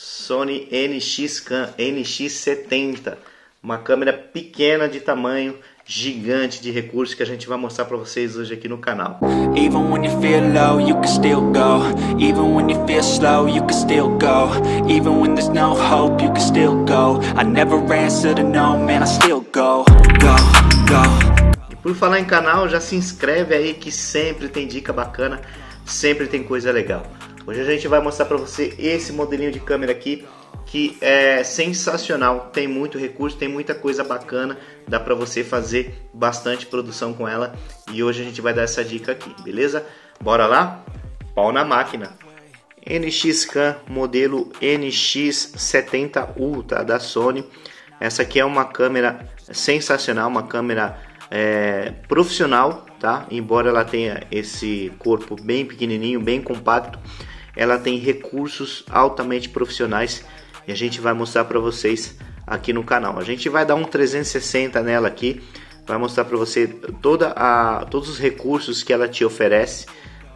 Sony NX NX70, uma câmera pequena de tamanho, gigante de recursos que a gente vai mostrar para vocês hoje aqui no canal. Even when you feel low, you can still go. Even when you feel slow, you can still go. Even when there's no hope, you can still go. I never answer to no man, I still go. Go, go. E por falar em canal, já se inscreve aí que sempre tem dica bacana, sempre tem coisa legal. Hoje a gente vai mostrar para você esse modelinho de câmera aqui que é sensacional, tem muito recurso, tem muita coisa bacana, dá para você fazer bastante produção com ela e hoje a gente vai dar essa dica aqui, beleza? Bora lá? Pau na máquina! NX Cam modelo NX70U da Sony. Essa aqui é uma câmera sensacional, uma câmera é, profissional, tá? Embora ela tenha esse corpo bem pequenininho, bem compacto, ela tem recursos altamente profissionais e a gente vai mostrar para vocês aqui no canal. A gente vai dar um 360 nela aqui, vai mostrar para você toda a todos os recursos que ela te oferece,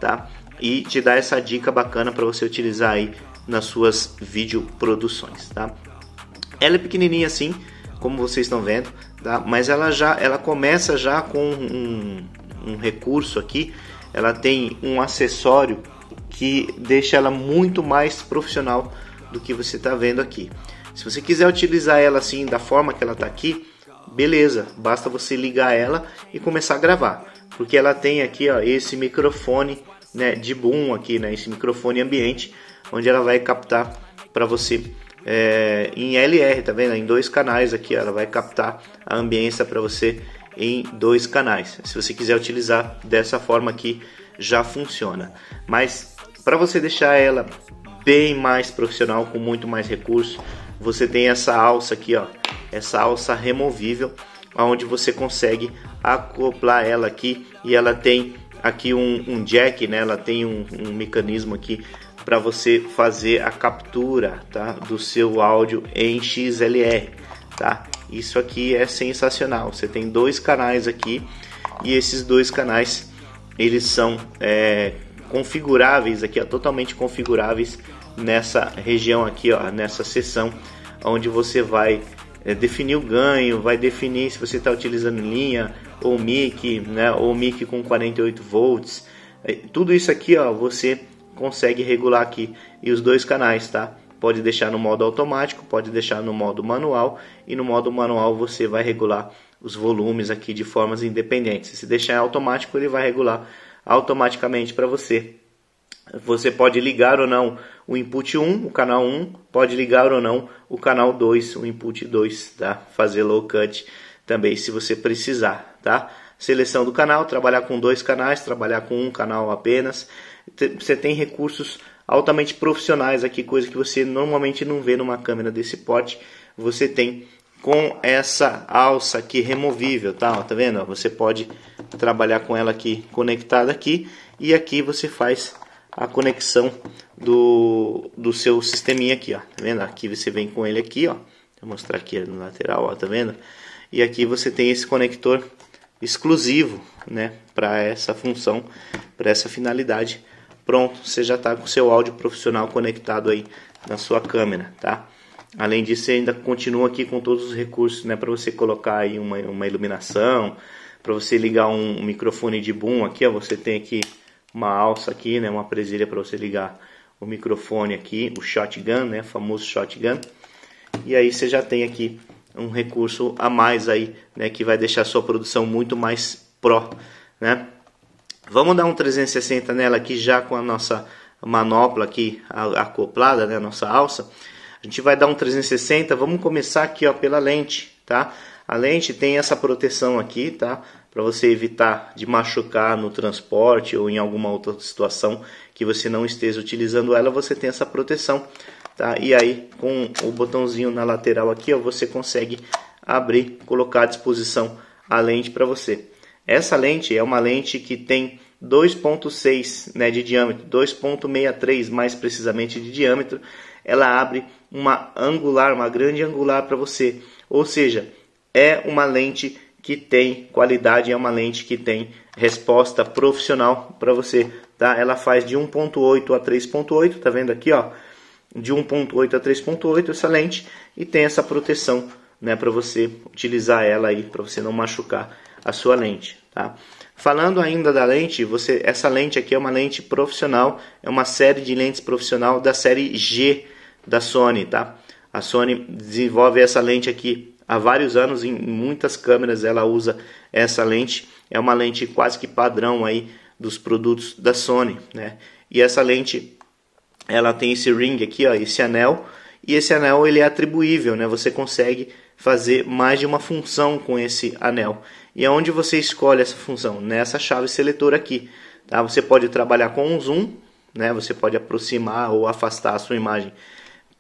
tá? E te dar essa dica bacana para você utilizar aí nas suas videoproduções, tá? Ela é pequenininha assim, como vocês estão vendo, tá? Mas ela já ela começa já com um, um recurso aqui, ela tem um acessório que deixa ela muito mais profissional do que você está vendo aqui. Se você quiser utilizar ela assim, da forma que ela está aqui, beleza, basta você ligar ela e começar a gravar, porque ela tem aqui ó, esse microfone né, de boom aqui, né, esse microfone ambiente, onde ela vai captar para você é, em LR, tá vendo? Em dois canais aqui, ó, ela vai captar a ambiência para você em dois canais. Se você quiser utilizar dessa forma aqui, já funciona. Mas para você deixar ela bem mais profissional, com muito mais recurso, você tem essa alça aqui, ó, essa alça removível, onde você consegue acoplar ela aqui e ela tem aqui um, um jack, né? Ela tem um, um mecanismo aqui para você fazer a captura, tá, do seu áudio em XLR, tá? Isso aqui é sensacional. Você tem dois canais aqui e esses dois canais eles são é, configuráveis aqui, ó, totalmente configuráveis nessa região aqui, ó, nessa seção onde você vai é, definir o ganho, vai definir se você está utilizando linha ou mic, né, ou mic com 48 volts. Eh, tudo isso aqui, ó, você consegue regular aqui e os dois canais, tá? Pode deixar no modo automático, pode deixar no modo manual e no modo manual você vai regular os volumes aqui de formas independentes. Se deixar automático, ele vai regular automaticamente para você. Você pode ligar ou não o input 1, o canal 1, pode ligar ou não o canal 2, o input 2, tá? Fazer low cut também se você precisar, tá? Seleção do canal, trabalhar com dois canais, trabalhar com um canal apenas. Você tem recursos altamente profissionais aqui, coisa que você normalmente não vê numa câmera desse porte. Você tem com essa alça aqui removível, tá? Ó, tá vendo? Você pode trabalhar com ela aqui conectada aqui e aqui você faz a conexão do, do seu sisteminha aqui, ó. Tá vendo? Aqui você vem com ele aqui, ó. Vou mostrar aqui no lateral, ó, tá vendo? E aqui você tem esse conector exclusivo, né, para essa função, para essa finalidade. Pronto, você já está com seu áudio profissional conectado aí na sua câmera, tá? Além disso, você ainda continua aqui com todos os recursos, né, para você colocar aí uma, uma iluminação, para você ligar um, um, microfone de boom aqui, ó, você tem aqui uma alça aqui, né, uma presilha para você ligar o microfone aqui, o shotgun, né, famoso shotgun. E aí você já tem aqui um recurso a mais aí, né, que vai deixar sua produção muito mais pro, né? Vamos dar um 360 nela aqui já com a nossa manopla aqui acoplada, né, a nossa alça. A gente vai dar um 360, vamos começar aqui ó, pela lente, tá? A lente tem essa proteção aqui, tá? Para você evitar de machucar no transporte ou em alguma outra situação que você não esteja utilizando ela, você tem essa proteção, tá? E aí, com o botãozinho na lateral aqui, ó, você consegue abrir, colocar à disposição a lente para você. Essa lente é uma lente que tem 2.6 né, de diâmetro, 2.63 mais precisamente de diâmetro, ela abre uma angular, uma grande angular para você. Ou seja, é uma lente que tem qualidade, é uma lente que tem resposta profissional para você, tá? Ela faz de 1.8 a 3.8, tá vendo aqui, ó? De 1.8 a 3.8 essa lente e tem essa proteção, né, para você utilizar ela aí, para você não machucar a sua lente, tá? Falando ainda da lente, você essa lente aqui é uma lente profissional, é uma série de lentes profissional da série G da Sony, tá? A Sony desenvolve essa lente aqui há vários anos em muitas câmeras ela usa essa lente. É uma lente quase que padrão aí dos produtos da Sony, né? E essa lente ela tem esse ring aqui, ó, esse anel, e esse anel ele é atribuível, né? Você consegue fazer mais de uma função com esse anel. E aonde você escolhe essa função? Nessa chave seletora aqui, tá? Você pode trabalhar com um zoom, né? Você pode aproximar ou afastar a sua imagem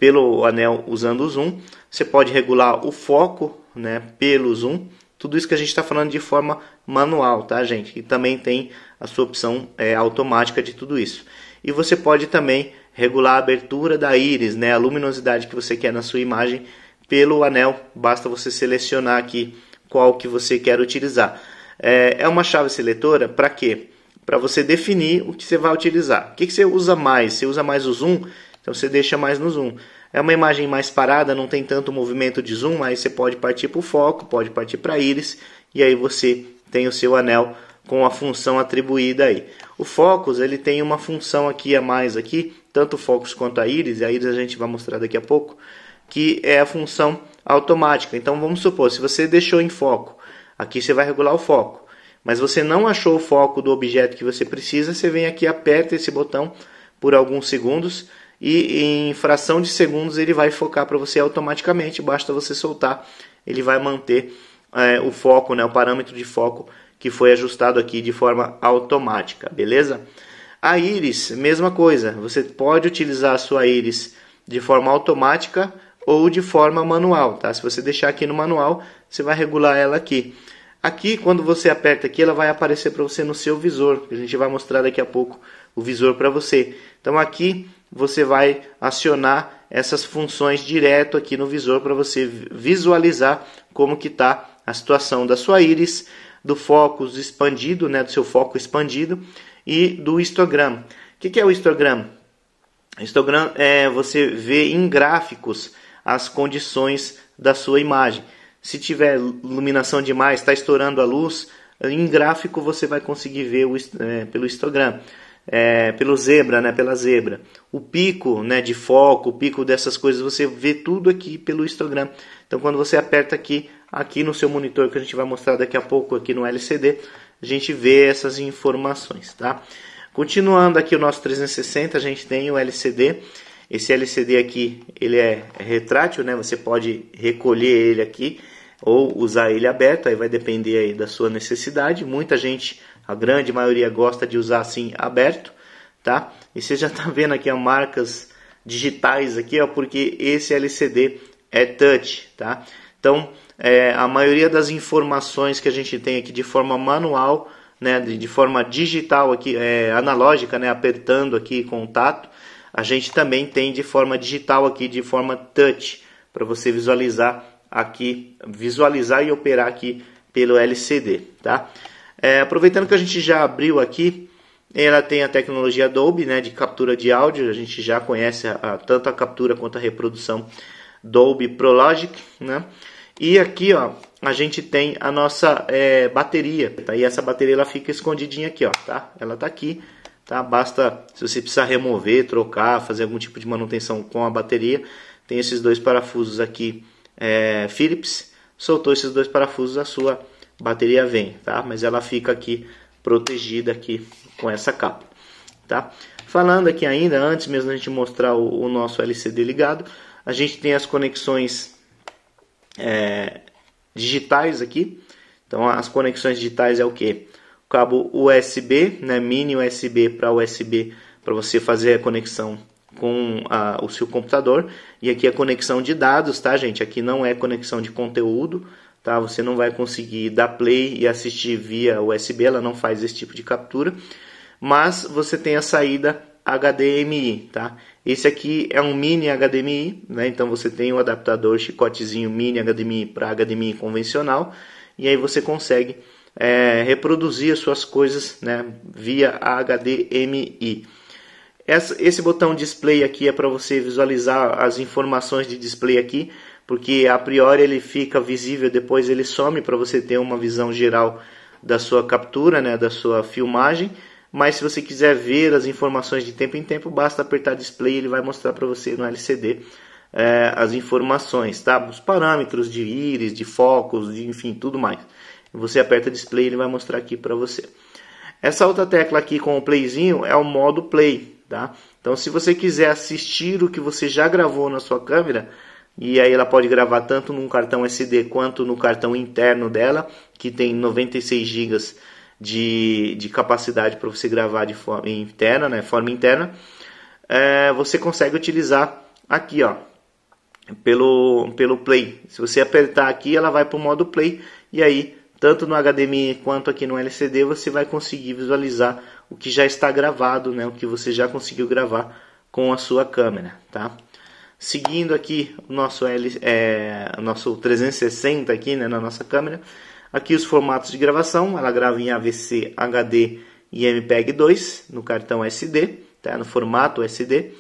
pelo anel usando o zoom. Você pode regular o foco né, pelo zoom. Tudo isso que a gente está falando de forma manual, tá, gente? E também tem a sua opção é, automática de tudo isso. E você pode também regular a abertura da íris, né, a luminosidade que você quer na sua imagem pelo anel. Basta você selecionar aqui qual que você quer utilizar. É, é uma chave seletora para quê? Para você definir o que você vai utilizar. O que você usa mais? Você usa mais o zoom? Então você deixa mais no zoom. É uma imagem mais parada, não tem tanto movimento de zoom, aí você pode partir para o foco, pode partir para íris e aí você tem o seu anel com a função atribuída aí. O focus ele tem uma função aqui a mais aqui, tanto o focus quanto a íris, e a íris a gente vai mostrar daqui a pouco, que é a função automática. Então vamos supor, se você deixou em foco, aqui você vai regular o foco, mas você não achou o foco do objeto que você precisa, você vem aqui aperta esse botão por alguns segundos e em fração de segundos ele vai focar para você automaticamente, basta você soltar, ele vai manter é, o foco, né, o parâmetro de foco que foi ajustado aqui de forma automática, beleza? A íris, mesma coisa, você pode utilizar a sua íris de forma automática ou de forma manual, tá? Se você deixar aqui no manual, você vai regular ela aqui. Aqui, quando você aperta aqui, ela vai aparecer para você no seu visor, que a gente vai mostrar daqui a pouco o visor para você. Então aqui você vai acionar essas funções direto aqui no visor para você visualizar como que está a situação da sua íris, do foco expandido, né, do seu foco expandido e do histograma. O que, que é o histograma? O histograma é você vê em gráficos as condições da sua imagem. Se tiver iluminação demais, está estourando a luz, em gráfico você vai conseguir ver o, é, pelo histograma é, pelo zebra, né, pela zebra. O pico né, de foco, o pico dessas coisas, você vê tudo aqui pelo histograma. Então, quando você aperta aqui, aqui no seu monitor, que a gente vai mostrar daqui a pouco aqui no LCD, a gente vê essas informações. Tá? Continuando aqui o nosso 360, a gente tem o LCD. Esse LCD aqui, ele é retrátil, né? Você pode recolher ele aqui ou usar ele aberto, aí vai depender aí da sua necessidade. Muita gente a grande maioria gosta de usar assim aberto, tá? E você já está vendo aqui as marcas digitais aqui, ó, porque esse LCD é touch, tá? Então, é, a maioria das informações que a gente tem aqui de forma manual, né, de, de forma digital aqui, é, analógica, né, apertando aqui contato, a gente também tem de forma digital aqui, de forma touch, para você visualizar aqui, visualizar e operar aqui pelo LCD, tá? É, aproveitando que a gente já abriu aqui, ela tem a tecnologia Dolby, né, de captura de áudio, a gente já conhece a, a, tanto a captura quanto a reprodução Dolby Pro Logic, né? E aqui, ó, a gente tem a nossa é, bateria, tá? E essa bateria ela fica escondidinha aqui, ó, tá? Ela tá aqui, tá? Basta, se você precisar remover, trocar, fazer algum tipo de manutenção com a bateria, tem esses dois parafusos aqui, é, Phillips, soltou esses dois parafusos, a sua bateria vem, tá? Mas ela fica aqui protegida aqui com essa capa, tá? Falando aqui ainda, antes mesmo da gente mostrar o, o, nosso LCD ligado, a gente tem as conexões é, digitais aqui. Então as conexões digitais é o que? cabo USB, né? Mini USB para USB para você fazer a conexão com a, o seu computador. E aqui a é conexão de dados, tá, gente? Aqui não é conexão de conteúdo, tá? Você não vai conseguir dar play e assistir via USB, ela não faz esse tipo de captura, mas você tem a saída HDMI, tá? Esse aqui é um mini HDMI, né? Então você tem o um adaptador chicotezinho mini HDMI para HDMI convencional e aí você consegue é, reproduzir as suas coisas, né? Via HDMI. Essa, esse botão display aqui é para você visualizar as informações de display aqui porque a priori ele fica visível, depois ele some para você ter uma visão geral da sua captura, né, da sua filmagem. Mas se você quiser ver as informações de tempo em tempo, basta apertar display e ele vai mostrar para você no LCD é, as informações, tá? Os parâmetros de íris, de focos, de, enfim, tudo mais. Você aperta display e ele vai mostrar aqui para você. Essa outra tecla aqui com o playzinho é o modo play, tá? Então se você quiser assistir o que você já gravou na sua câmera, e aí ela pode gravar tanto num cartão SD quanto no cartão interno dela, que tem 96 GB de, de capacidade para você gravar de forma interna, né, forma interna. É, você consegue utilizar aqui, ó, pelo pelo Play. Se você apertar aqui, ela vai para o modo Play e aí tanto no HDMI quanto aqui no LCD você vai conseguir visualizar o que já está gravado, né, o que você já conseguiu gravar com a sua câmera, tá? seguindo aqui o nosso, L, é, nosso 360 aqui né, na nossa câmera. Aqui os formatos de gravação, ela grava em AVC, HD e MPEG 2 no cartão SD, tá? no formato SD.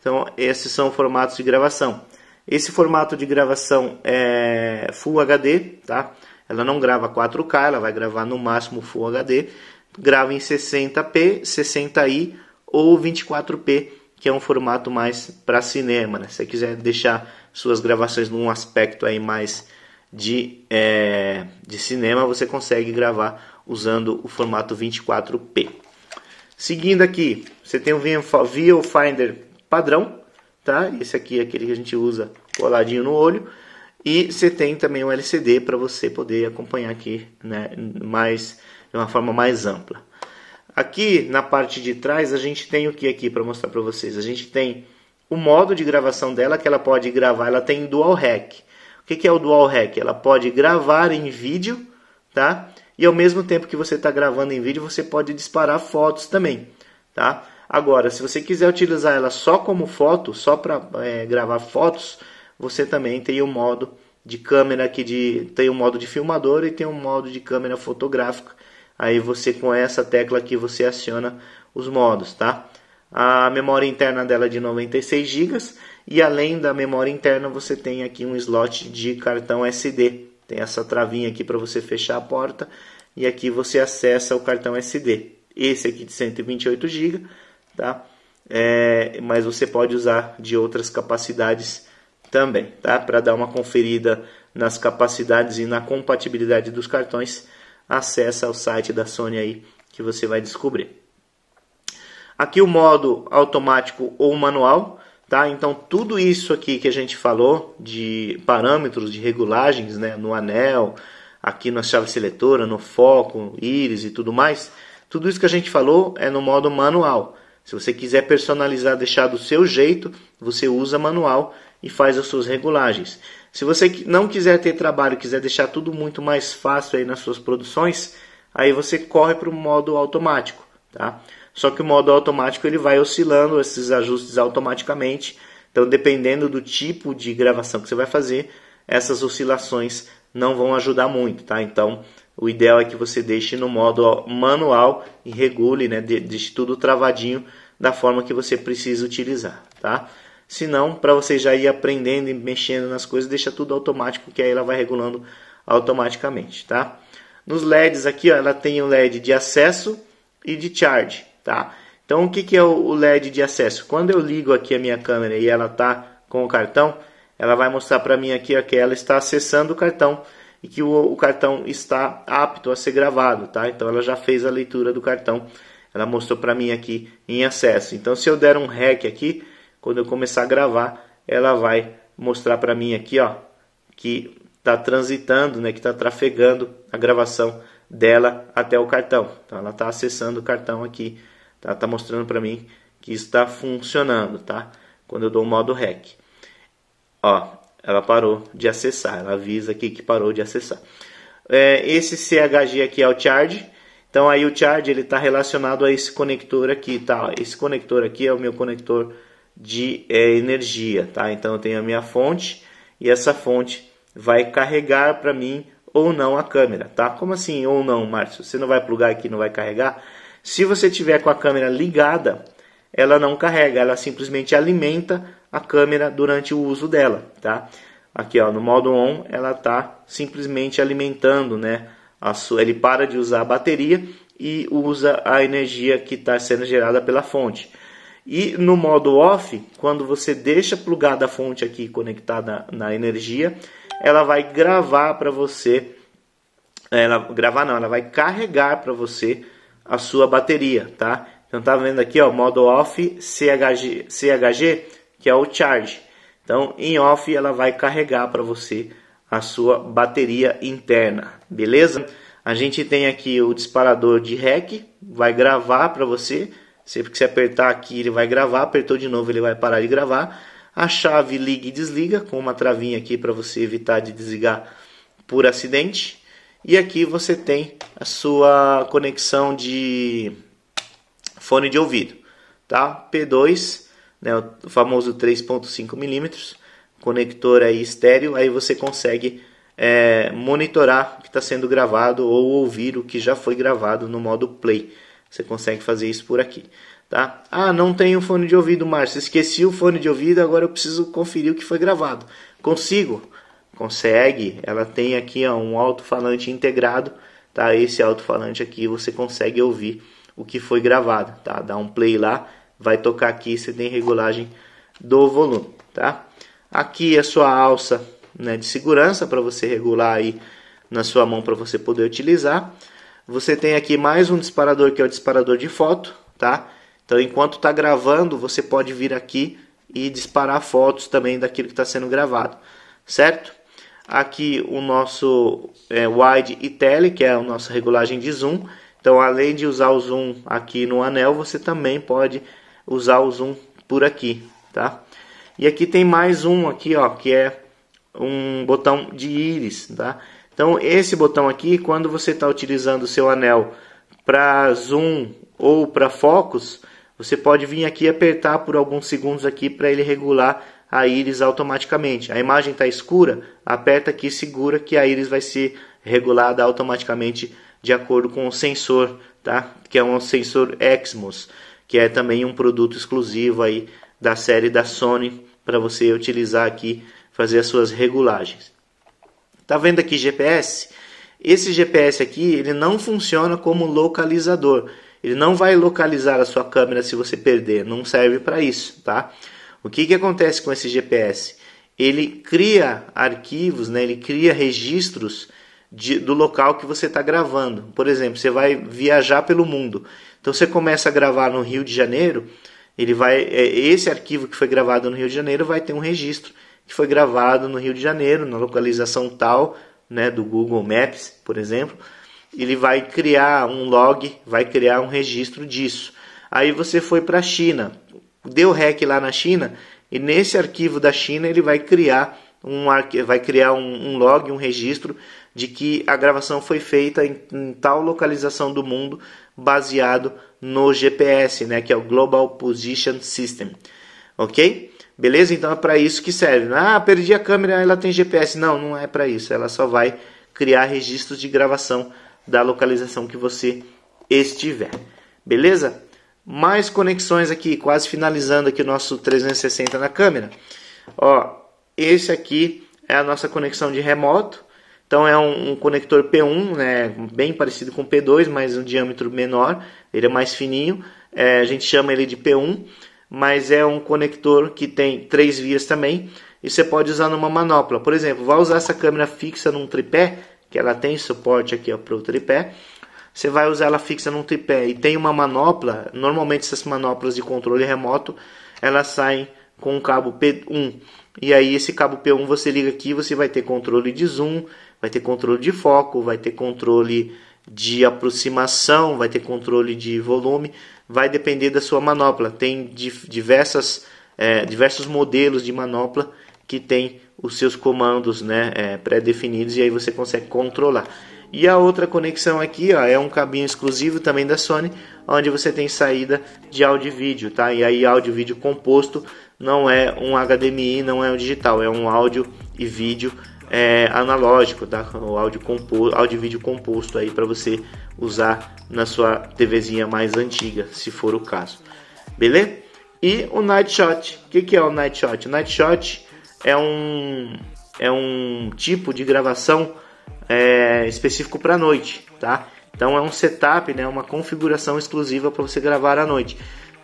Então esses são formatos de gravação. Esse formato de gravação é Full HD, tá? Ela não grava 4K, ela vai gravar no máximo Full HD. Grava em 60p, 60i ou 24p que é um formato mais para cinema. Né? Se você quiser deixar suas gravações num aspecto aí mais de, é, de cinema, você consegue gravar usando o formato 24p. Seguindo aqui, você tem o viewfinder padrão, tá? Esse aqui é aquele que a gente usa coladinho no olho. E você tem também o um LCD para você poder acompanhar aqui né, mais, de uma forma mais ampla. Aqui na parte de trás a gente tem o que aqui para mostrar para vocês? A gente tem o modo de gravação dela que ela pode gravar, ela tem dual rec. O que é o dual rec? Ela pode gravar em vídeo, tá? E ao mesmo tempo que você está gravando em vídeo, você pode disparar fotos também, tá? Agora, se você quiser utilizar ela só como foto, só para é, gravar fotos, você também tem o um modo de câmera aqui de tem o um modo de filmador e tem um modo de câmera fotográfica aí você com essa tecla aqui você aciona os modos, tá? A memória interna dela é de 96 GB e além da memória interna você tem aqui um slot de cartão SD. Tem essa travinha aqui para você fechar a porta e aqui você acessa o cartão SD. Esse aqui de 128 GB, tá? É, mas você pode usar de outras capacidades também, tá? Para dar uma conferida nas capacidades e na compatibilidade dos cartões acessa o site da Sony aí que você vai descobrir. Aqui o modo automático ou manual, tá? Então tudo isso aqui que a gente falou de parâmetros, de regulagens, né, no anel, aqui na chave seletora, no foco, íris e tudo mais, tudo isso que a gente falou é no modo manual. Se você quiser personalizar, deixar do seu jeito, você usa manual e faz as suas regulagens. Se você não quiser ter trabalho, quiser deixar tudo muito mais fácil aí nas suas produções, aí você corre para o modo automático, tá? Só que o modo automático ele vai oscilando esses ajustes automaticamente. Então, dependendo do tipo de gravação que você vai fazer, essas oscilações não vão ajudar muito, tá? Então, o ideal é que você deixe no modo manual e regule, né? deixe tudo travadinho da forma que você precisa utilizar, tá? Se não, para você já ir aprendendo e mexendo nas coisas, deixa tudo automático, que aí ela vai regulando automaticamente, tá? Nos LEDs aqui, ó, ela tem o LED de acesso e de charge, tá? Então, o que, que é o LED de acesso? Quando eu ligo aqui a minha câmera e ela está com o cartão, ela vai mostrar para mim aqui ó, que ela está acessando o cartão e que o, o cartão está apto a ser gravado, tá? Então ela já fez a leitura do cartão, ela mostrou para mim aqui em acesso. Então se eu der um REC aqui, quando eu começar a gravar, ela vai mostrar para mim aqui, ó, que está transitando, né, que está trafegando a gravação dela até o cartão. Então ela está acessando o cartão aqui, tá? Tá mostrando para mim que está funcionando, tá? Quando eu dou o modo REC. Ó, ela parou de acessar, ela avisa aqui que parou de acessar. É, esse CHG aqui é o charge. Então aí o charge ele está relacionado a esse conector aqui, tá? Esse conector aqui é o meu conector de é, energia, tá? Então eu tenho a minha fonte e essa fonte vai carregar para mim ou não a câmera, tá? Como assim ou não, Márcio? Você não vai plugar aqui, não vai carregar? Se você tiver com a câmera ligada, ela não carrega, ela simplesmente alimenta a câmera durante o uso dela, tá? Aqui, ó, no modo on, ela está simplesmente alimentando, né? Sua, ele para de usar a bateria e usa a energia que está sendo gerada pela fonte. E no modo off, quando você deixa plugada a fonte aqui conectada na energia, ela vai gravar para você, eh, ela gravar não, ela vai carregar para você a sua bateria, tá? Então tá vendo aqui, ó, modo off CHG, CHG que é o charge. Então, em off, ela vai carregar para você a sua bateria interna, beleza? A gente tem aqui o disparador de REC, vai gravar para você. Sempre que você apertar aqui, ele vai gravar. Apertou de novo, ele vai parar de gravar. A chave liga e desliga, com uma travinha aqui para você evitar de desligar por acidente. E aqui você tem a sua conexão de fone de ouvido, tá? P2 né, o famoso 3.5 milímetros, conector aí estéreo, aí você consegue é, monitorar o que está sendo gravado ou ouvir o que já foi gravado no modo play. Você consegue fazer isso por aqui. Tá? Ah, não tenho fone de ouvido, Márcio. Esqueci o fone de ouvido, agora eu preciso conferir o que foi gravado. Consigo? Consegue. Ela tem aqui ó, um alto-falante integrado. Tá? Esse alto-falante aqui você consegue ouvir o que foi gravado. Tá? Dá um play lá vai tocar aqui, você tem regulagem do volume, tá? Aqui a é sua alça né, de segurança para você regular aí na sua mão para você poder utilizar. Você tem aqui mais um disparador que é o disparador de foto, tá? Então enquanto está gravando, você pode vir aqui e disparar fotos também daquilo que está sendo gravado, certo? Aqui o nosso é, wide e tele, que é a nossa regulagem de zoom. Então além de usar o zoom aqui no anel, você também pode usar o zoom por aqui, tá? E aqui tem mais um aqui, ó, que é um botão de íris, tá? Então esse botão aqui, quando você está utilizando o seu anel para zoom ou para focos, você pode vir aqui e apertar por alguns segundos aqui para ele regular a íris automaticamente. A imagem está escura, aperta aqui e segura que a íris vai ser regulada automaticamente de acordo com o sensor, tá? Que é um sensor Exmos que é também um produto exclusivo aí da série da Sony para você utilizar aqui, fazer as suas regulagens. Tá vendo aqui GPS? Esse GPS aqui, ele não funciona como localizador. Ele não vai localizar a sua câmera se você perder, não serve para isso, tá? O que, que acontece com esse GPS? Ele cria arquivos, né? ele cria registros de, do local que você está gravando. Por exemplo, você vai viajar pelo mundo então você começa a gravar no Rio de Janeiro, ele vai é, esse arquivo que foi gravado no Rio de Janeiro vai ter um registro que foi gravado no Rio de Janeiro, na localização tal, né, do Google Maps, por exemplo. Ele vai criar um log, vai criar um registro disso. Aí você foi para a China, deu REC lá na China, e nesse arquivo da China ele vai criar um, vai criar um, um log, um registro de que a gravação foi feita em, em tal localização do mundo baseado no GPS, né, que é o Global Position System. OK? Beleza? Então é para isso que serve. Né? Ah, perdi a câmera, ela tem GPS. Não, não é para isso. Ela só vai criar registros de gravação da localização que você estiver. Beleza? Mais conexões aqui, quase finalizando aqui o nosso 360 na câmera. Ó, esse aqui é a nossa conexão de remoto, então é um, um, conector P1, né, bem parecido com P2, mas um diâmetro menor, ele é mais fininho, é, a gente chama ele de P1, mas é um conector que tem três vias também, e você pode usar numa manopla. Por exemplo, vai usar essa câmera fixa num tripé, que ela tem suporte aqui para o tripé, você vai usar ela fixa num tripé e tem uma manopla, normalmente essas manoplas de controle remoto, elas saem com um cabo P1, e aí esse cabo P1 você liga aqui, você vai ter controle de zoom, vai ter controle de foco, vai ter controle de aproximação, vai ter controle de volume, vai depender da sua manopla. Tem diversas, é, diversos modelos de manopla que tem os seus comandos né, é, pré-definidos e aí você consegue controlar. E a outra conexão aqui ó, é um cabinho exclusivo também da Sony, onde você tem saída de áudio e vídeo, tá? E aí áudio e vídeo composto não é um HDMI, não é um digital, é um áudio e vídeo é, analógico, tá? o áudio, compo áudio vídeo composto aí para você usar na sua TVzinha mais antiga, se for o caso. Beleza? E o Night Shot. O que, que é o Night Shot? O Night Shot é um, é um tipo de gravação é, específico para noite, tá? Então é um setup, né? Uma configuração exclusiva para você gravar à noite.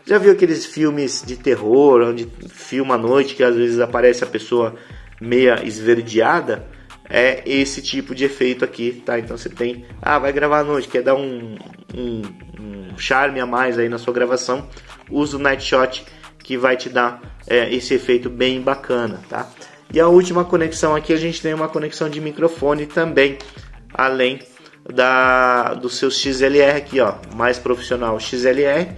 Já viu aqueles filmes de terror onde filma à noite que às vezes aparece a pessoa meia esverdeada, é esse tipo de efeito aqui, tá? Então você tem, ah, vai gravar à noite, quer dar um, um, um charme a mais aí na sua gravação, usa o Night Shot que vai te dar é, esse efeito bem bacana, tá? E a última conexão aqui, a gente tem uma conexão de microfone também, além da do seu XLR aqui, ó, mais profissional XLR,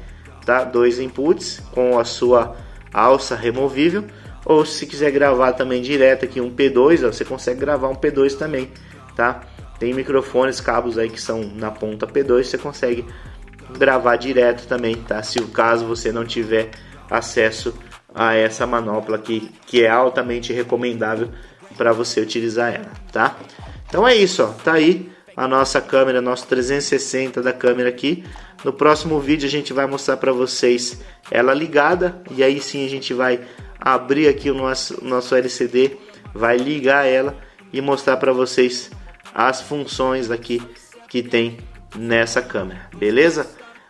tá? Dois inputs com a sua alça removível ou se quiser gravar também direto aqui um P2, ó, você consegue gravar um P2 também, tá? Tem microfones, cabos aí que são na ponta P2, você consegue gravar direto também, tá? Se o caso você não tiver acesso a essa manopla aqui, que é altamente recomendável para você utilizar ela, tá? Então é isso, ó, tá aí a nossa câmera, nosso 360 da câmera aqui. No próximo vídeo a gente vai mostrar para vocês ela ligada e aí sim a gente vai abrir aqui o nosso, nosso LCD, vai ligar ela e mostrar para vocês as funções aqui que tem nessa câmera, beleza?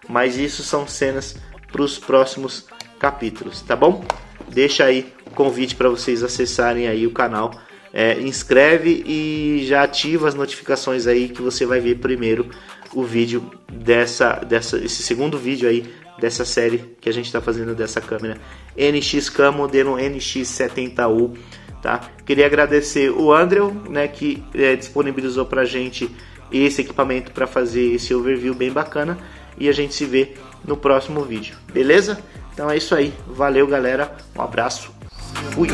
Mas isso são cenas para os próximos capítulos, tá bom? Deixa aí o convite para vocês acessarem aí o canal, é, inscreve e já ativa as notificações aí que você vai ver primeiro o vídeo dessa, dessa esse segundo vídeo aí dessa série que a gente está fazendo dessa câmera NXK, modelo NX70U. Tá? Queria agradecer o Andrew, né, que é, disponibilizou para gente esse equipamento para fazer esse overview bem bacana. E a gente se vê no próximo vídeo, beleza? Então é isso aí, valeu galera, um abraço, fui!